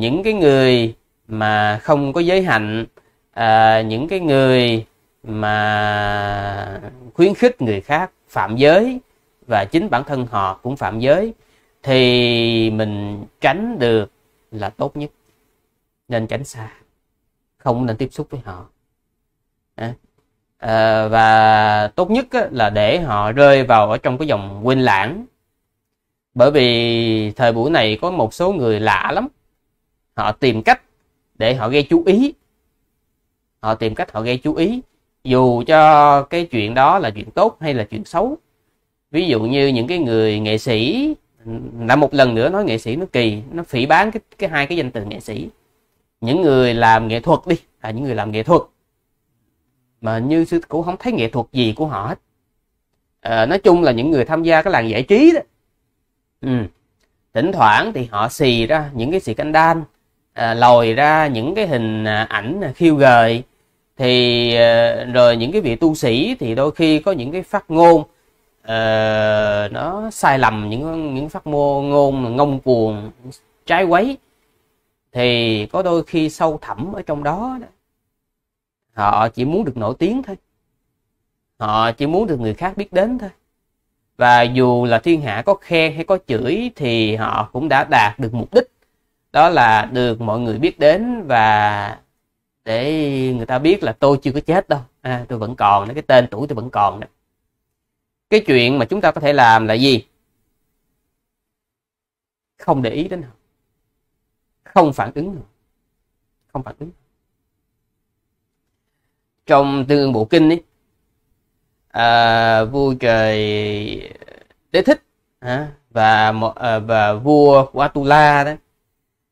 những cái người mà không có giới hạnh à, những cái người mà khuyến khích người khác phạm giới và chính bản thân họ cũng phạm giới thì mình tránh được là tốt nhất nên tránh xa không nên tiếp xúc với họ à, à và tốt nhất là để họ rơi vào ở trong cái dòng quên lãng bởi vì thời buổi này có một số người lạ lắm họ tìm cách để họ gây chú ý họ tìm cách họ gây chú ý dù cho cái chuyện đó là chuyện tốt hay là chuyện xấu ví dụ như những cái người nghệ sĩ là một lần nữa nói nghệ sĩ nó kỳ nó phỉ bán cái, cái hai cái danh từ nghệ sĩ những người làm nghệ thuật đi là những người làm nghệ thuật mà như sư cũng không thấy nghệ thuật gì của họ hết à, nói chung là những người tham gia cái làng giải trí đó ừ. thỉnh thoảng thì họ xì ra những cái xì canh đan à, lòi ra những cái hình à, ảnh à, khiêu gợi thì à, rồi những cái vị tu sĩ thì đôi khi có những cái phát ngôn à, nó sai lầm những những phát mô ngôn ngông cuồng trái quấy thì có đôi khi sâu thẳm ở trong đó họ chỉ muốn được nổi tiếng thôi họ chỉ muốn được người khác biết đến thôi và dù là thiên hạ có khen hay có chửi thì họ cũng đã đạt được mục đích đó là được mọi người biết đến và để người ta biết là tôi chưa có chết đâu à, tôi vẫn còn cái tên tuổi tôi vẫn còn cái chuyện mà chúng ta có thể làm là gì không để ý đến họ không phản ứng không phản ứng trong tương ương bộ kinh ấy, à, vua trời đế thích à, và à, và vua Quatula đó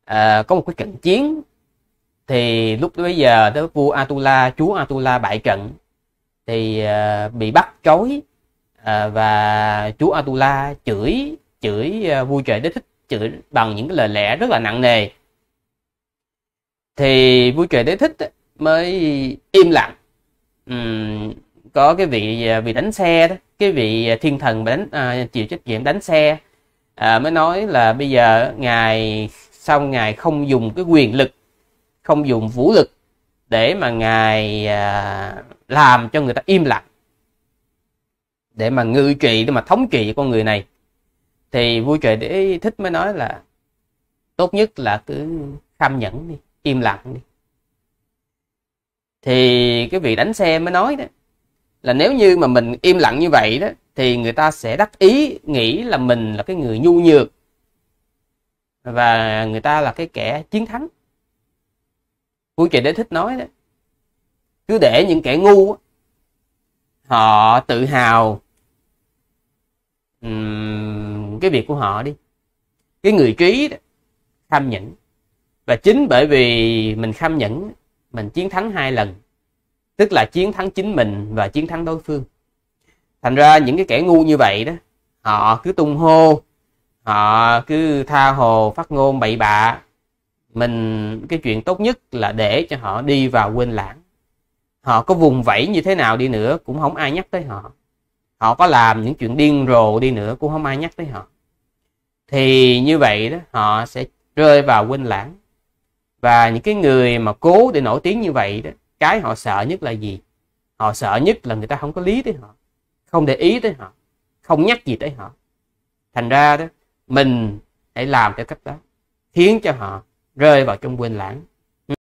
à, có một cái trận chiến thì lúc bây giờ đó vua Atula chúa Atula bại trận thì à, bị bắt trói à, và chúa Atula chửi chửi à, vua trời đế thích chửi bằng những cái lời lẽ rất là nặng nề thì vua trời đế thích mới im lặng uhm, có cái vị vị đánh xe đó cái vị thiên thần đánh à, chịu trách nhiệm đánh xe à, mới nói là bây giờ ngài sao ngài không dùng cái quyền lực không dùng vũ lực để mà ngài à, làm cho người ta im lặng để mà ngự trị để mà thống trị con người này thì vua trời để thích mới nói là tốt nhất là cứ kham nhẫn đi im lặng đi thì cái vị đánh xe mới nói đó là nếu như mà mình im lặng như vậy đó thì người ta sẽ đắc ý nghĩ là mình là cái người nhu nhược và người ta là cái kẻ chiến thắng cô chị đã thích nói đó cứ để những kẻ ngu họ tự hào um, cái việc của họ đi cái người trí đó, kham nhẫn và chính bởi vì mình kham nhẫn mình chiến thắng hai lần tức là chiến thắng chính mình và chiến thắng đối phương thành ra những cái kẻ ngu như vậy đó họ cứ tung hô họ cứ tha hồ phát ngôn bậy bạ mình cái chuyện tốt nhất là để cho họ đi vào quên lãng họ có vùng vẫy như thế nào đi nữa cũng không ai nhắc tới họ họ có làm những chuyện điên rồ đi nữa cũng không ai nhắc tới họ thì như vậy đó họ sẽ rơi vào quên lãng và những cái người mà cố để nổi tiếng như vậy đó cái họ sợ nhất là gì họ sợ nhất là người ta không có lý tới họ không để ý tới họ không nhắc gì tới họ thành ra đó mình hãy làm theo cách đó khiến cho họ rơi vào trong quên lãng